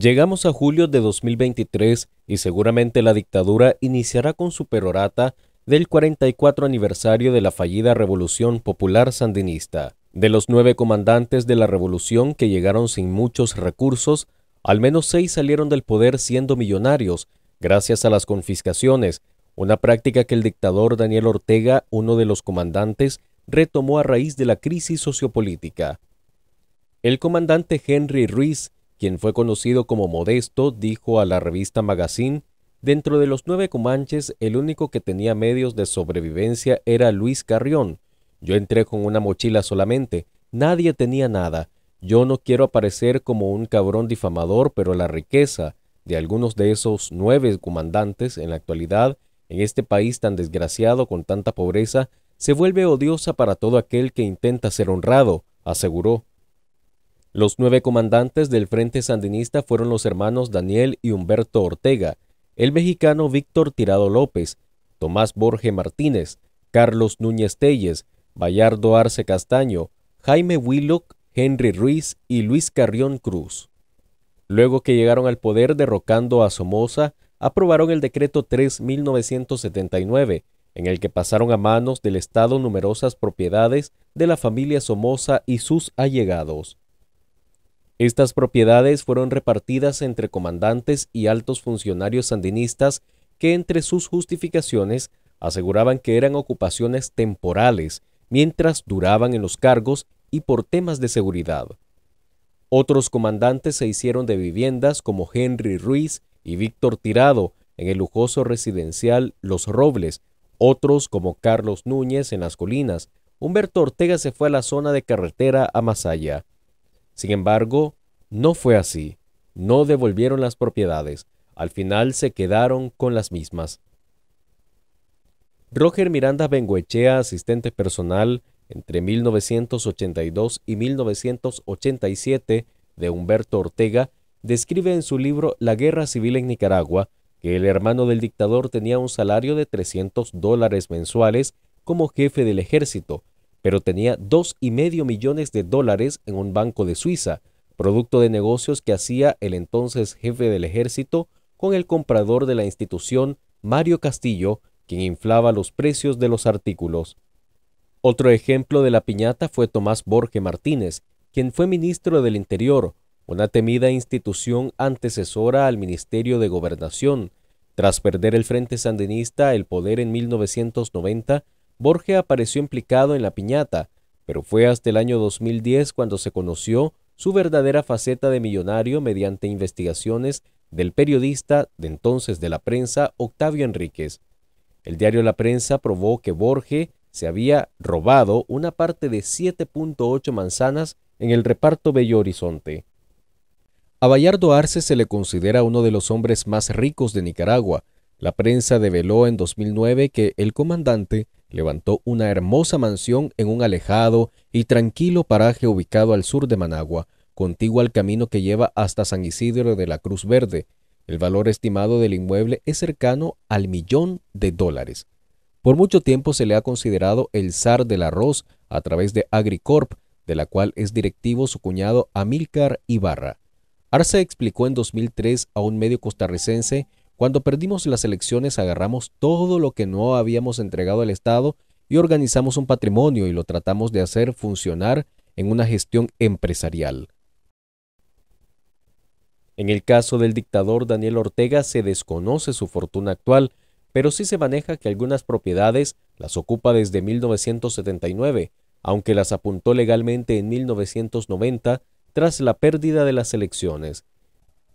Llegamos a julio de 2023 y seguramente la dictadura iniciará con su perorata del 44 aniversario de la fallida Revolución Popular Sandinista. De los nueve comandantes de la revolución que llegaron sin muchos recursos, al menos seis salieron del poder siendo millonarios, gracias a las confiscaciones, una práctica que el dictador Daniel Ortega, uno de los comandantes, retomó a raíz de la crisis sociopolítica. El comandante Henry Ruiz quien fue conocido como Modesto, dijo a la revista Magazine, dentro de los nueve comanches el único que tenía medios de sobrevivencia era Luis Carrión. Yo entré con una mochila solamente, nadie tenía nada. Yo no quiero aparecer como un cabrón difamador, pero la riqueza de algunos de esos nueve comandantes en la actualidad, en este país tan desgraciado con tanta pobreza, se vuelve odiosa para todo aquel que intenta ser honrado, aseguró. Los nueve comandantes del Frente Sandinista fueron los hermanos Daniel y Humberto Ortega, el mexicano Víctor Tirado López, Tomás Borge Martínez, Carlos Núñez Telles, Bayardo Arce Castaño, Jaime Willock, Henry Ruiz y Luis Carrión Cruz. Luego que llegaron al poder derrocando a Somoza, aprobaron el decreto 3.979, en el que pasaron a manos del Estado numerosas propiedades de la familia Somoza y sus allegados. Estas propiedades fueron repartidas entre comandantes y altos funcionarios sandinistas que entre sus justificaciones aseguraban que eran ocupaciones temporales mientras duraban en los cargos y por temas de seguridad. Otros comandantes se hicieron de viviendas como Henry Ruiz y Víctor Tirado en el lujoso residencial Los Robles, otros como Carlos Núñez en las colinas. Humberto Ortega se fue a la zona de carretera a Masaya. Sin embargo, no fue así. No devolvieron las propiedades. Al final se quedaron con las mismas. Roger Miranda Benguechea, asistente personal entre 1982 y 1987 de Humberto Ortega, describe en su libro La Guerra Civil en Nicaragua que el hermano del dictador tenía un salario de 300 dólares mensuales como jefe del ejército pero tenía dos y medio millones de dólares en un banco de Suiza, producto de negocios que hacía el entonces jefe del ejército con el comprador de la institución, Mario Castillo, quien inflaba los precios de los artículos. Otro ejemplo de la piñata fue Tomás Borge Martínez, quien fue ministro del Interior, una temida institución antecesora al Ministerio de Gobernación. Tras perder el Frente Sandinista el poder en 1990, Borge apareció implicado en la piñata, pero fue hasta el año 2010 cuando se conoció su verdadera faceta de millonario mediante investigaciones del periodista de entonces de la prensa Octavio Enríquez. El diario La Prensa probó que Borge se había robado una parte de 7.8 manzanas en el reparto Bello Horizonte. A Bayardo Arce se le considera uno de los hombres más ricos de Nicaragua. La prensa develó en 2009 que el comandante levantó una hermosa mansión en un alejado y tranquilo paraje ubicado al sur de Managua, contiguo al camino que lleva hasta San Isidro de la Cruz Verde. El valor estimado del inmueble es cercano al millón de dólares. Por mucho tiempo se le ha considerado el zar del arroz a través de Agricorp, de la cual es directivo su cuñado Amílcar Ibarra. Arce explicó en 2003 a un medio costarricense cuando perdimos las elecciones agarramos todo lo que no habíamos entregado al Estado y organizamos un patrimonio y lo tratamos de hacer funcionar en una gestión empresarial. En el caso del dictador Daniel Ortega se desconoce su fortuna actual, pero sí se maneja que algunas propiedades las ocupa desde 1979, aunque las apuntó legalmente en 1990 tras la pérdida de las elecciones,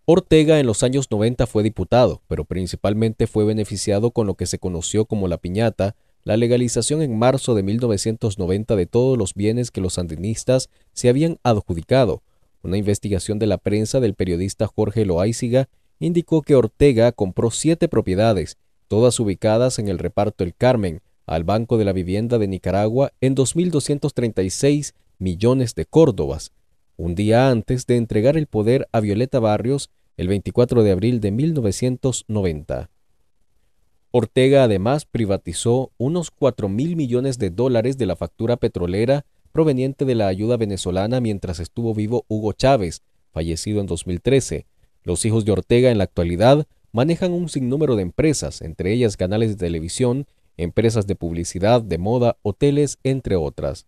Ortega en los años 90 fue diputado, pero principalmente fue beneficiado con lo que se conoció como la piñata, la legalización en marzo de 1990 de todos los bienes que los sandinistas se habían adjudicado. Una investigación de la prensa del periodista Jorge Loaiziga indicó que Ortega compró siete propiedades, todas ubicadas en el reparto El Carmen, al Banco de la Vivienda de Nicaragua en 2.236 millones de córdobas, un día antes de entregar el poder a Violeta Barrios el 24 de abril de 1990. Ortega además privatizó unos 4 mil millones de dólares de la factura petrolera proveniente de la ayuda venezolana mientras estuvo vivo Hugo Chávez, fallecido en 2013. Los hijos de Ortega en la actualidad manejan un sinnúmero de empresas, entre ellas canales de televisión, empresas de publicidad, de moda, hoteles, entre otras.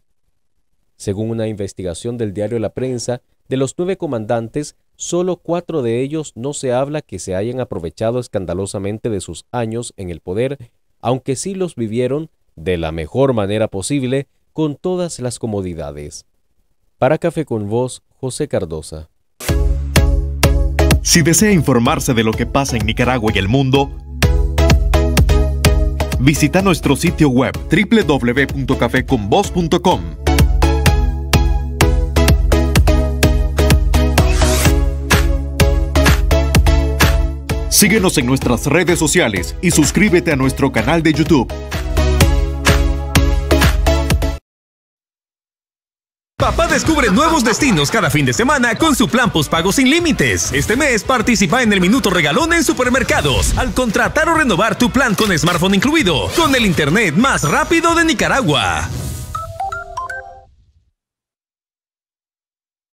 Según una investigación del diario La Prensa, de los nueve comandantes, solo cuatro de ellos no se habla que se hayan aprovechado escandalosamente de sus años en el poder, aunque sí los vivieron de la mejor manera posible, con todas las comodidades. Para Café con Voz, José Cardosa. Si desea informarse de lo que pasa en Nicaragua y el mundo, visita nuestro sitio web www.cafeconvoz.com Síguenos en nuestras redes sociales y suscríbete a nuestro canal de YouTube. Papá descubre nuevos destinos cada fin de semana con su plan postpago sin límites. Este mes participa en el minuto regalón en supermercados al contratar o renovar tu plan con smartphone incluido, con el internet más rápido de Nicaragua.